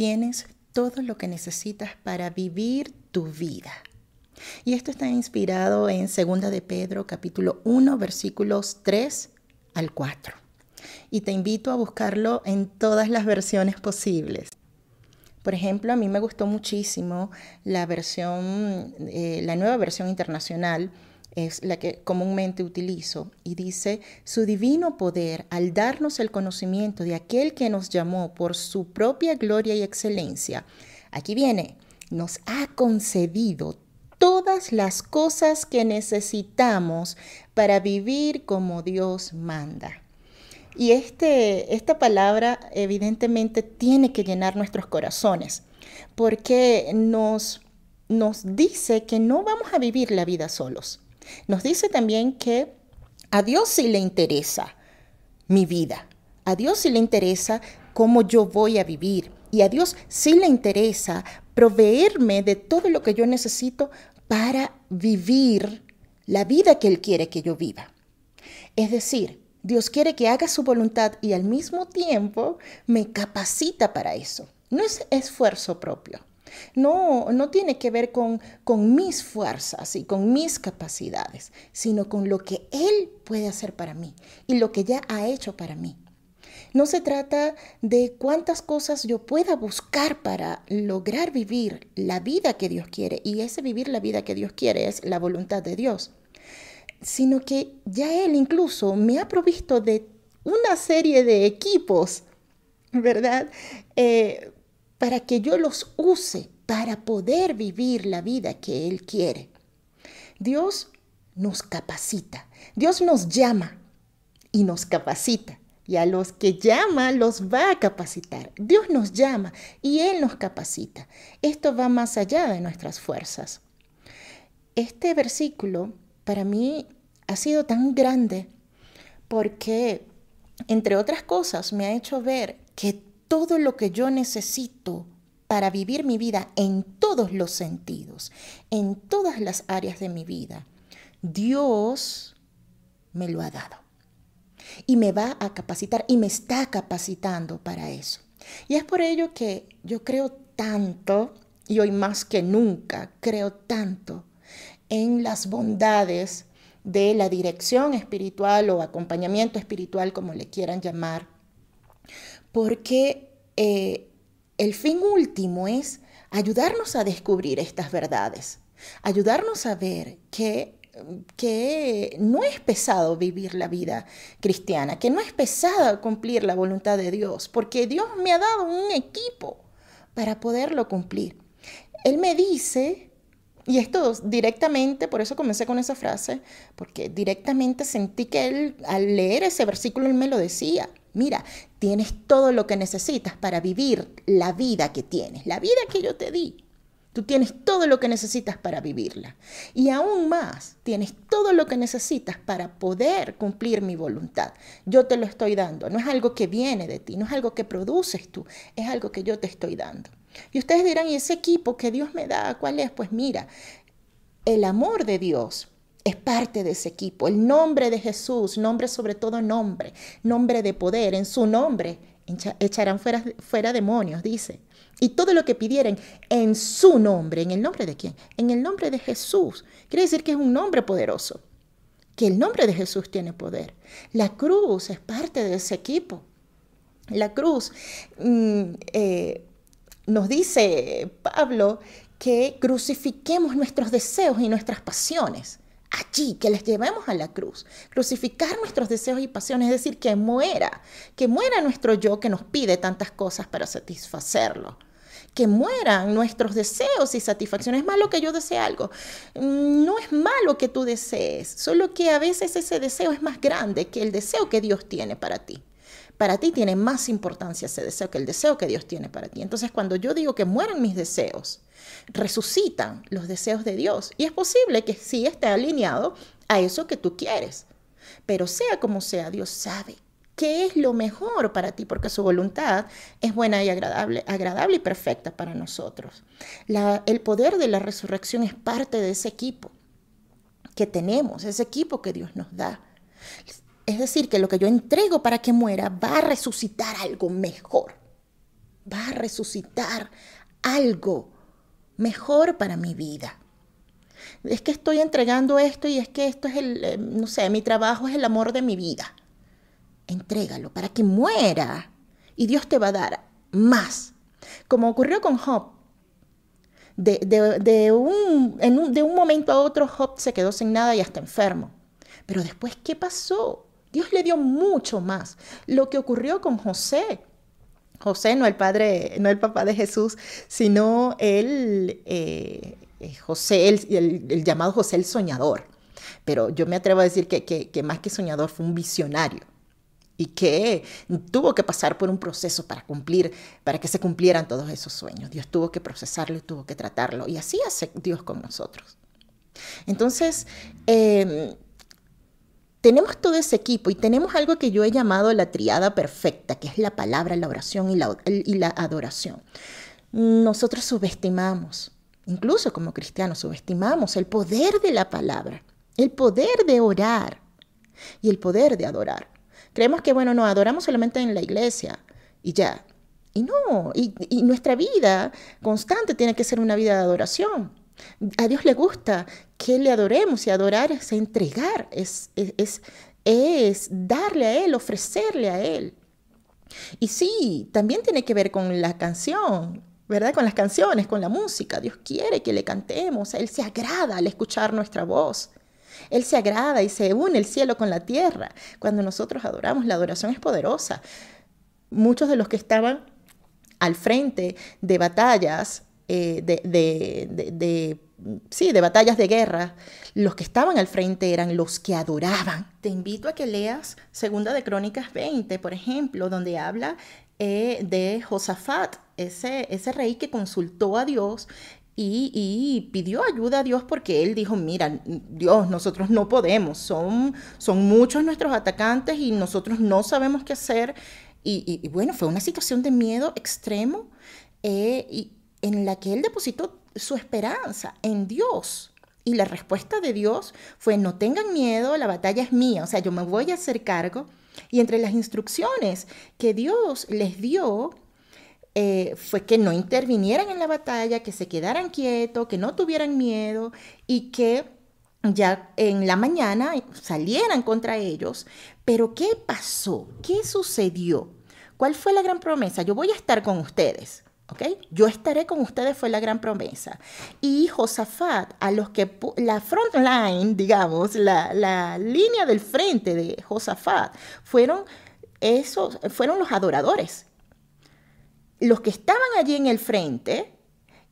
Tienes todo lo que necesitas para vivir tu vida. Y esto está inspirado en Segunda de Pedro capítulo 1 versículos 3 al 4. Y te invito a buscarlo en todas las versiones posibles. Por ejemplo, a mí me gustó muchísimo la versión, eh, la nueva versión internacional es la que comúnmente utilizo, y dice, su divino poder al darnos el conocimiento de aquel que nos llamó por su propia gloria y excelencia, aquí viene, nos ha concedido todas las cosas que necesitamos para vivir como Dios manda. Y este, esta palabra evidentemente tiene que llenar nuestros corazones, porque nos, nos dice que no vamos a vivir la vida solos nos dice también que a Dios sí le interesa mi vida, a Dios sí le interesa cómo yo voy a vivir y a Dios sí le interesa proveerme de todo lo que yo necesito para vivir la vida que Él quiere que yo viva. Es decir, Dios quiere que haga su voluntad y al mismo tiempo me capacita para eso. No es esfuerzo propio, no, no tiene que ver con, mis fuerzas y con mis capacidades, sino con lo que Él puede hacer para mí y lo que ya ha hecho para mí. No se trata de cuántas cosas yo pueda buscar para lograr vivir la vida que Dios quiere, y ese vivir la vida que Dios quiere es la voluntad de Dios, sino que ya Él incluso me ha provisto de una serie de equipos, ¿verdad? Eh, para que yo los use para poder vivir la vida que Él quiere. Dios nos capacita, Dios nos llama y nos capacita. Y a los que llama los va a capacitar. Dios nos llama y Él nos capacita. Esto va más allá de nuestras fuerzas. Este versículo para mí ha sido tan grande porque, entre otras cosas, me ha hecho ver que todo lo que yo necesito para vivir mi vida en todos los sentidos, en todas las áreas de mi vida. Dios me lo ha dado y me va a capacitar y me está capacitando para eso. Y es por ello que yo creo tanto, y hoy más que nunca creo tanto, en las bondades de la dirección espiritual o acompañamiento espiritual, como le quieran llamar, porque eh, el fin último es ayudarnos a descubrir estas verdades, ayudarnos a ver que que no es pesado vivir la vida cristiana, que no es pesado cumplir la voluntad de Dios, porque Dios me ha dado un equipo para poderlo cumplir. Él me dice, y esto directamente, por eso comencé con esa frase, porque directamente sentí que Él al leer ese versículo, Él me lo decía. Mira, tienes todo lo que necesitas para vivir la vida que tienes, la vida que yo te di. Tú tienes todo lo que necesitas para vivirla. Y aún más, tienes todo lo que necesitas para poder cumplir mi voluntad. Yo te lo estoy dando. No es algo que viene de ti, no es algo que produces tú, es algo que yo te estoy dando. Y ustedes dirán, ¿y ese equipo que Dios me da, cuál es? Pues mira, el amor de Dios es parte de ese equipo. El nombre de Jesús, nombre sobre todo nombre, nombre de poder, en su nombre echarán fuera, demonios, dice. Y todo lo que pidieren en su nombre, ¿en el nombre de quién? En el nombre de Jesús. Quiere decir que es un nombre poderoso, que el nombre de Jesús tiene poder. La cruz es parte de ese equipo. La cruz mm, eh, nos dice Pablo que crucifiquemos nuestros deseos y nuestras pasiones allí, que les llevemos a la cruz, crucificar nuestros deseos y pasiones, es decir, que muera, que muera nuestro yo que nos pide tantas cosas para satisfacerlo. Que mueran nuestros deseos y satisfacciones. Es malo que yo desee algo. No es malo que tú desees, solo que a veces ese deseo es más grande que el deseo que Dios tiene para ti para ti tiene más importancia ese deseo que el deseo que Dios tiene para ti. Entonces, cuando yo digo que mueran mis deseos, resucitan los deseos de Dios. Y es posible que sí esté alineado a eso que tú quieres. Pero sea como sea, Dios sabe qué es lo mejor para ti, porque su voluntad es buena y agradable, agradable y perfecta para nosotros. el poder de la resurrección es parte de ese equipo que tenemos, ese equipo que Dios nos da. Es decir, que lo que yo entrego para que muera va a resucitar algo mejor. Va a resucitar algo mejor para mi vida. Es que estoy entregando esto y es que esto es el, eh, no sé, mi trabajo es el amor de mi vida. Entrégalo para que muera y Dios te va a dar más. Como ocurrió con Job. De, un, de un momento a otro Job se quedó sin nada y hasta enfermo. Pero después, ¿qué pasó? Dios le dio mucho más. Lo que ocurrió con José. José no el padre, no el papá de Jesús, sino el eh, eh, José, el, llamado José el soñador. Pero yo me atrevo a decir que, más que soñador fue un visionario y que tuvo que pasar por un proceso para cumplir, para que se cumplieran todos esos sueños. Dios tuvo que procesarlo y tuvo que tratarlo. Y así hace Dios con nosotros. Entonces, eh, tenemos todo ese equipo y tenemos algo que yo he llamado la triada perfecta, que es la palabra, la oración y la, adoración. Nosotros subestimamos, incluso como cristianos, subestimamos el poder de la palabra, el poder de orar y el poder de adorar. Creemos que, bueno, no, adoramos solamente en la iglesia y ya. Y no, y nuestra vida constante tiene que ser una vida de adoración. A Dios le gusta que le adoremos y adorar es entregar, es, es, es, darle a Él, ofrecerle a Él. Y sí, también tiene que ver con la canción, ¿verdad? Con las canciones, con la música. Dios quiere que le cantemos. Él se agrada al escuchar nuestra voz. Él se agrada y se une el cielo con la tierra. Cuando nosotros adoramos, la adoración es poderosa. Muchos de los que estaban al frente de batallas eh, de, sí, de batallas de guerra, los que estaban al frente eran los que adoraban. Te invito a que leas Segunda de Crónicas 20, por ejemplo, donde habla eh, de Josafat, ese, ese rey que consultó a Dios y, pidió ayuda a Dios porque él dijo, mira, Dios, nosotros no podemos, son, son muchos nuestros atacantes y nosotros no sabemos qué hacer. Y, bueno, fue una situación de miedo extremo eh, y, en la que él depositó su esperanza en Dios. Y la respuesta de Dios fue, no tengan miedo, la batalla es mía, o sea, yo me voy a hacer cargo. Y entre las instrucciones que Dios les dio eh, fue que no intervinieran en la batalla, que se quedaran quietos, que no tuvieran miedo y que ya en la mañana salieran contra ellos. Pero ¿qué pasó? ¿Qué sucedió? ¿Cuál fue la gran promesa? Yo voy a estar con ustedes. Yo estaré con ustedes fue la gran promesa. Y Josafat, a los que la front line, digamos, la, línea del frente de Josafat, fueron, esos, fueron los adoradores. Los que estaban allí en el frente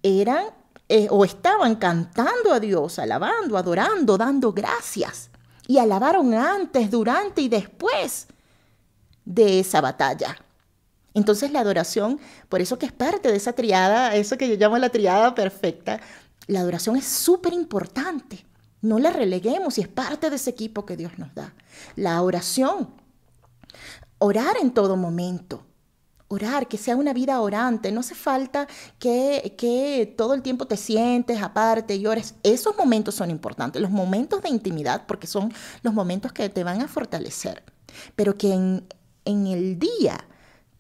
eran eh, o estaban cantando a Dios, alabando, adorando, dando gracias. Y alabaron antes, durante y después de esa batalla. Entonces la adoración, por eso que es parte de esa triada, eso que yo llamo la triada perfecta, la adoración es súper importante. No la releguemos y es parte de ese equipo que Dios nos da. La oración, orar en todo momento, orar, que sea una vida orante. No hace falta que, que, todo el tiempo te sientes aparte y ores. Esos momentos son importantes, los momentos de intimidad, porque son los momentos que te van a fortalecer. Pero que en el día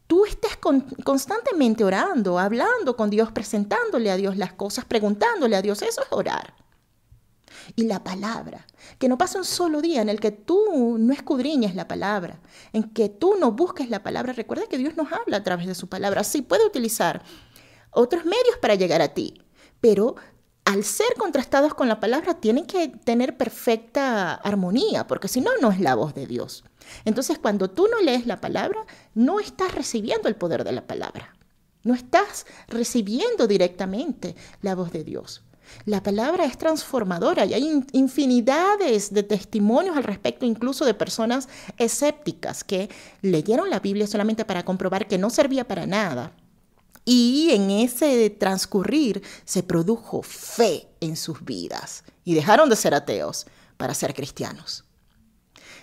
tú estás constantemente orando, hablando con Dios, presentándole a Dios las cosas, preguntándole a Dios, eso es orar. Y la palabra, que no pase un solo día en el que tú no escudriñes la palabra, en que tú no busques la palabra. Recuerda que Dios nos habla a través de su palabra. Sí puede utilizar otros medios para llegar a ti, pero al ser contrastados con la palabra, tienen que tener perfecta armonía, porque si no, no es la voz de Dios. Entonces, cuando tú no lees la palabra, no estás recibiendo el poder de la palabra. No estás recibiendo directamente la voz de Dios. La palabra es transformadora y hay infinidades de testimonios al respecto, incluso de personas escépticas que leyeron la Biblia solamente para comprobar que no servía para nada, y en ese transcurrir se produjo fe en sus vidas y dejaron de ser ateos para ser cristianos.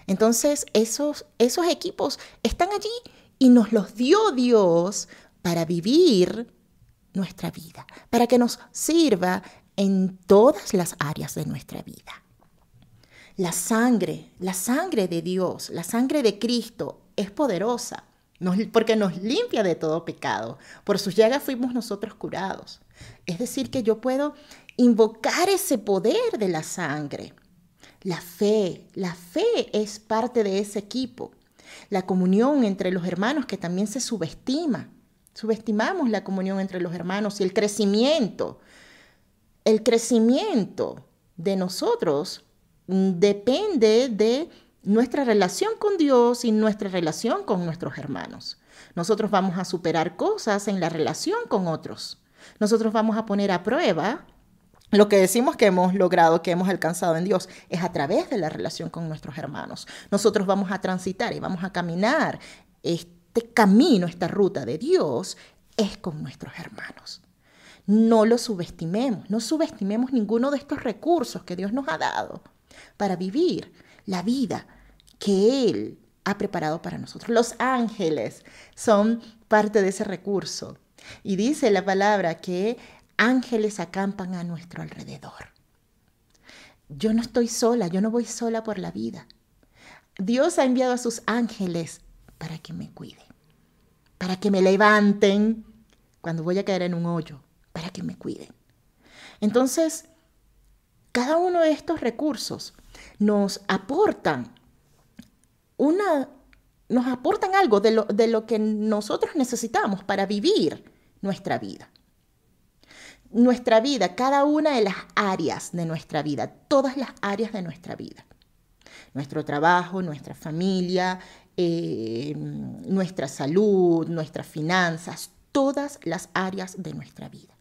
Entonces esos, esos equipos están allí y nos los dio Dios para vivir nuestra vida, para que nos sirva en todas las áreas de nuestra vida. La sangre, la sangre de Dios, la sangre de Cristo es poderosa porque nos limpia de todo pecado. Por sus llagas fuimos nosotros curados. Es decir, que yo puedo invocar ese poder de la sangre. La fe, la fe es parte de ese equipo. La comunión entre los hermanos que también se subestima. Subestimamos la comunión entre los hermanos y el crecimiento. El crecimiento de nosotros mm, depende de nuestra relación con Dios y nuestra relación con nuestros hermanos. Nosotros vamos a superar cosas en la relación con otros. Nosotros vamos a poner a prueba lo que decimos que hemos logrado, que hemos alcanzado en Dios, es a través de la relación con nuestros hermanos. Nosotros vamos a transitar y vamos a caminar este camino, esta ruta de Dios, es con nuestros hermanos. No lo subestimemos, no subestimemos ninguno de estos recursos que Dios nos ha dado para vivir la vida que Él ha preparado para nosotros. Los ángeles son parte de ese recurso. Y dice la palabra que ángeles acampan a nuestro alrededor. Yo no estoy sola, yo no voy sola por la vida. Dios ha enviado a sus ángeles para que me cuiden, para que me levanten cuando voy a caer en un hoyo, para que me cuiden. Entonces, cada uno de estos recursos nos aportan una, nos aportan algo de lo, que nosotros necesitamos para vivir nuestra vida. Nuestra vida, cada una de las áreas de nuestra vida, todas las áreas de nuestra vida. Nuestro trabajo, nuestra familia, eh, nuestra salud, nuestras finanzas, todas las áreas de nuestra vida.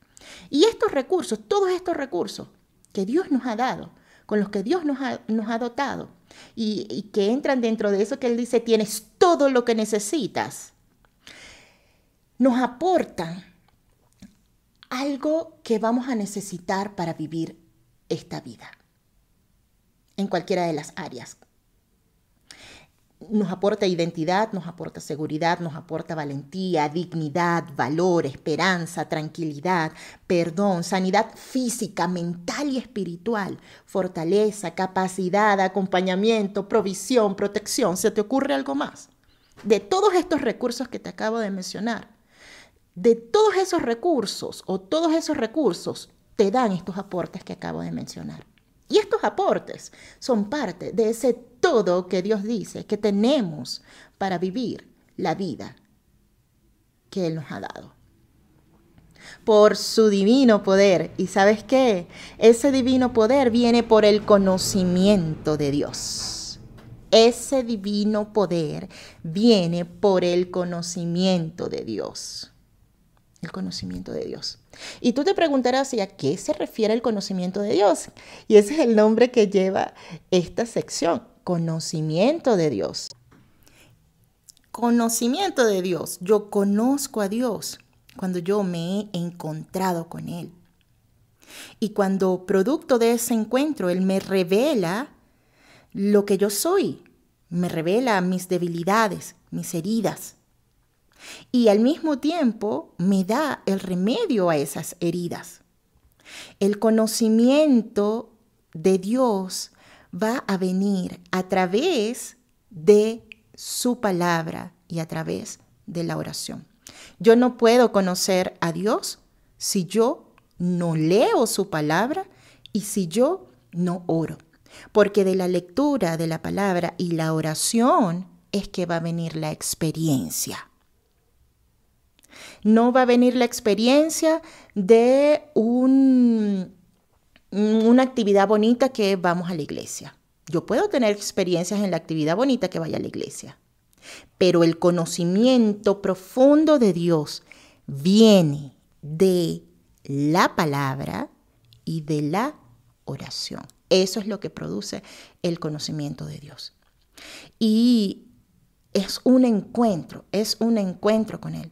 Y estos recursos, todos estos recursos que Dios nos ha dado, con los que Dios nos ha dotado, y, que entran dentro de eso que él dice, tienes todo lo que necesitas, nos aportan algo que vamos a necesitar para vivir esta vida, en cualquiera de las áreas nos aporta identidad, nos aporta seguridad, nos aporta valentía, dignidad, valor, esperanza, tranquilidad, perdón, sanidad física, mental y espiritual, fortaleza, capacidad, acompañamiento, provisión, protección. ¿Se te ocurre algo más? De todos estos recursos que te acabo de mencionar, de todos esos recursos o todos esos recursos te dan estos aportes que acabo de mencionar. Y estos aportes son parte de ese todo que Dios dice que tenemos para vivir la vida que Él nos ha dado. Por su divino poder. ¿Y sabes qué? Ese divino poder viene por el conocimiento de Dios. Ese divino poder viene por el conocimiento de Dios. El conocimiento de Dios. Y tú te preguntarás, a qué se refiere el conocimiento de Dios? Y ese es el nombre que lleva esta sección, conocimiento de Dios. Conocimiento de Dios. Yo conozco a Dios cuando yo me he encontrado con Él. Y cuando producto de ese encuentro, Él me revela lo que yo soy, me revela mis debilidades, mis heridas, y al mismo tiempo me da el remedio a esas heridas. El conocimiento de Dios va a venir a través de su palabra y a través de la oración. Yo no puedo conocer a Dios si yo no leo su palabra y si yo no oro. Porque de la lectura de la palabra y la oración es que va a venir la experiencia. No va a venir la experiencia de mm, una actividad bonita que vamos a la iglesia. Yo puedo tener experiencias en la actividad bonita que vaya a la iglesia, pero el conocimiento profundo de Dios viene de la palabra y de la oración. Eso es lo que produce el conocimiento de Dios. Y es un encuentro, es un encuentro con Él.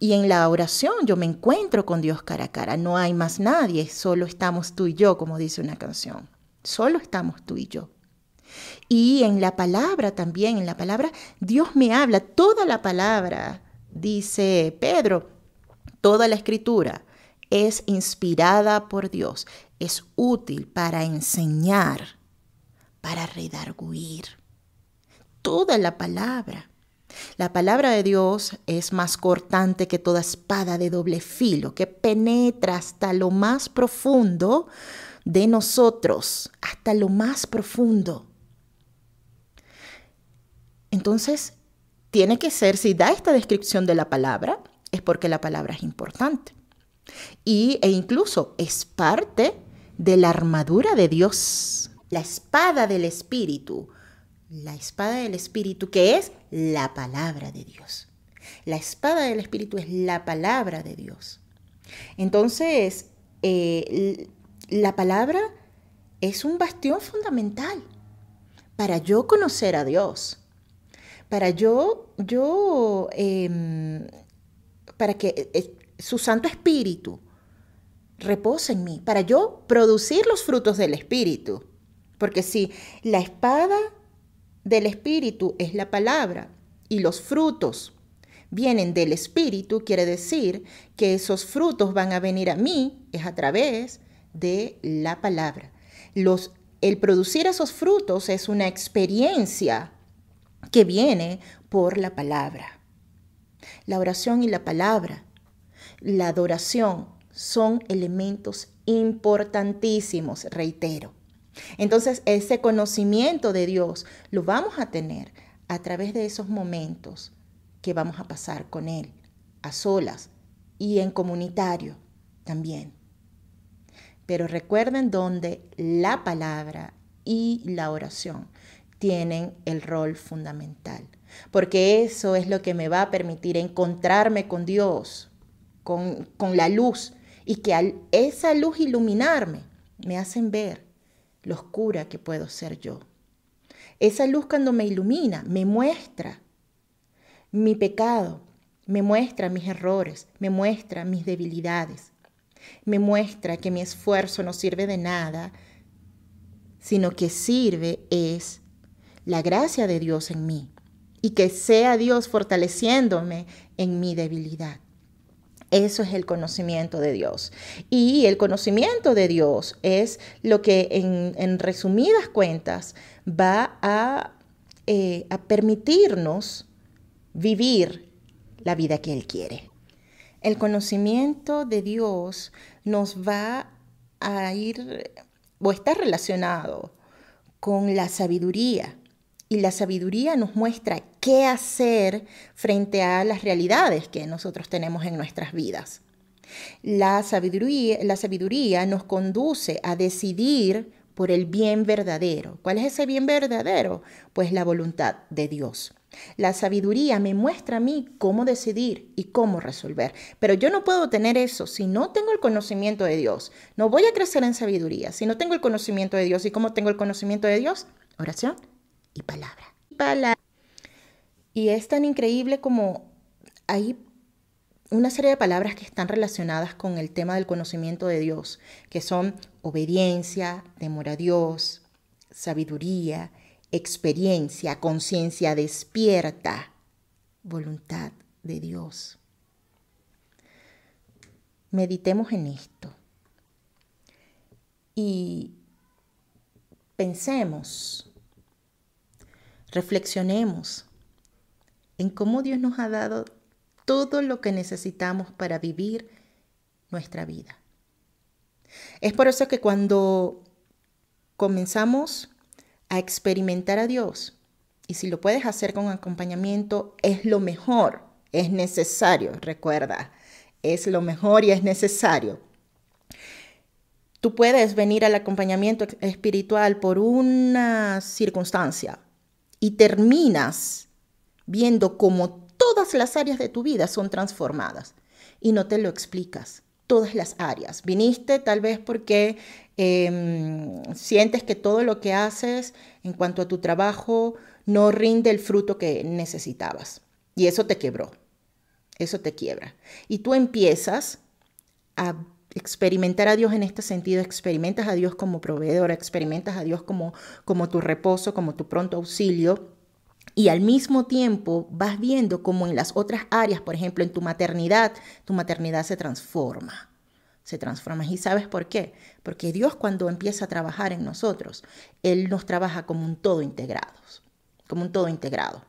Y en la oración yo me encuentro con Dios cara a cara, no hay más nadie, solo estamos tú y yo, como dice una canción, solo estamos tú y yo. Y en la palabra también, en la palabra, Dios me habla, toda la palabra, dice Pedro, toda la escritura es inspirada por Dios, es útil para enseñar, para redarguir, toda la palabra. La palabra de Dios es más cortante que toda espada de doble filo, que penetra hasta lo más profundo de nosotros, hasta lo más profundo. Entonces, tiene que ser, si da esta descripción de la palabra, es porque la palabra es importante. Y, e incluso es parte de la armadura de Dios, la espada del Espíritu, la espada del Espíritu, que es la palabra de Dios. La espada del Espíritu es la palabra de Dios. Entonces, eh, la palabra es un bastión fundamental para yo conocer a Dios, para yo, yo, em, para que eh, eh, su Santo Espíritu repose en mí, para yo producir los frutos del Espíritu. Porque si la espada del Espíritu es la palabra y los frutos vienen del Espíritu, quiere decir que esos frutos van a venir a mí, es a través de la palabra. Los, el producir esos frutos es una experiencia que viene por la palabra. La oración y la palabra, la adoración son elementos importantísimos, reitero. Entonces, ese conocimiento de Dios lo vamos a tener a través de esos momentos que vamos a pasar con Él, a solas y en comunitario también. Pero recuerden donde la palabra y la oración tienen el rol fundamental, porque eso es lo que me va a permitir encontrarme con Dios, con, con la luz, y que esa luz iluminarme me hacen ver lo oscura que puedo ser yo. Esa luz cuando me ilumina, me muestra mi pecado, me muestra mis errores, me muestra mis debilidades, me muestra que mi esfuerzo no sirve de nada, sino que sirve es la gracia de Dios en mí y que sea Dios fortaleciéndome en mi debilidad. Eso es el conocimiento de Dios. Y el conocimiento de Dios es lo que en, resumidas cuentas va eh, a permitirnos vivir la vida que Él quiere. El conocimiento de Dios nos va a ir o está relacionado con la sabiduría y la sabiduría nos muestra qué hacer frente a las realidades que nosotros tenemos en nuestras vidas. La sabiduría, la sabiduría nos conduce a decidir por el bien verdadero. ¿Cuál es ese bien verdadero? Pues la voluntad de Dios. La sabiduría me muestra a mí cómo decidir y cómo resolver. Pero yo no puedo tener eso si no tengo el conocimiento de Dios. No voy a crecer en sabiduría si no tengo el conocimiento de Dios. ¿Y cómo tengo el conocimiento de Dios? Oración y palabra. Y es tan increíble como hay una serie de palabras que están relacionadas con el tema del conocimiento de Dios, que son obediencia, temor a Dios, sabiduría, experiencia, conciencia despierta, voluntad de Dios. Meditemos en esto y pensemos Reflexionemos en cómo Dios nos ha dado todo lo que necesitamos para vivir nuestra vida. Es por eso que cuando comenzamos a experimentar a Dios, y si lo puedes hacer con acompañamiento, es lo mejor, es necesario, recuerda, es lo mejor y es necesario. Tú puedes venir al acompañamiento espiritual por una circunstancia, y terminas viendo cómo todas las áreas de tu vida son transformadas y no te lo explicas. Todas las áreas. Viniste tal vez porque em, sientes que todo lo que haces en cuanto a tu trabajo no rinde el fruto que necesitabas. Y eso te quebró. Eso te quiebra. Y tú empiezas a experimentar a Dios en este sentido, experimentas a Dios como proveedor, experimentas a Dios como, como tu reposo, como tu pronto auxilio, y al mismo tiempo vas viendo como en las otras áreas, por ejemplo, en tu maternidad, tu maternidad se transforma. Se transforma. ¿Y sabes por qué? Porque Dios cuando empieza a trabajar en nosotros, Él nos trabaja como un todo integrado, como un todo integrado.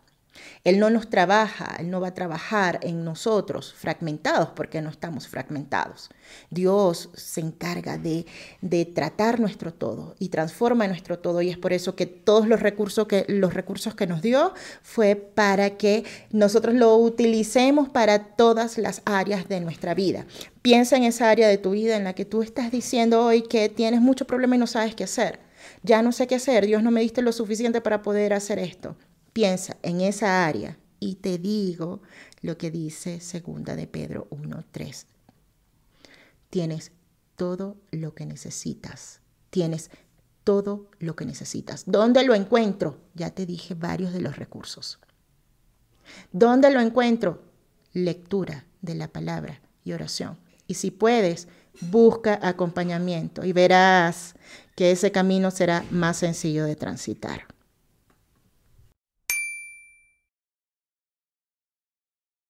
Él no nos trabaja, Él no va a trabajar en nosotros fragmentados porque no estamos fragmentados. Dios se encarga de, de tratar nuestro todo y transforma nuestro todo y es por eso que todos los recursos que, los recursos que nos dio fue para que nosotros lo utilicemos para todas las áreas de nuestra vida. Piensa en esa área de tu vida en la que tú estás diciendo hoy que tienes mucho problema y no sabes qué hacer. Ya no sé qué hacer, Dios no me diste lo suficiente para poder hacer esto. Piensa en esa área y te digo lo que dice segunda de Pedro 1:3. Tienes todo lo que necesitas. Tienes todo lo que necesitas. ¿Dónde lo encuentro? Ya te dije varios de los recursos. ¿Dónde lo encuentro? Lectura de la palabra y oración. Y si puedes, busca acompañamiento y verás que ese camino será más sencillo de transitar.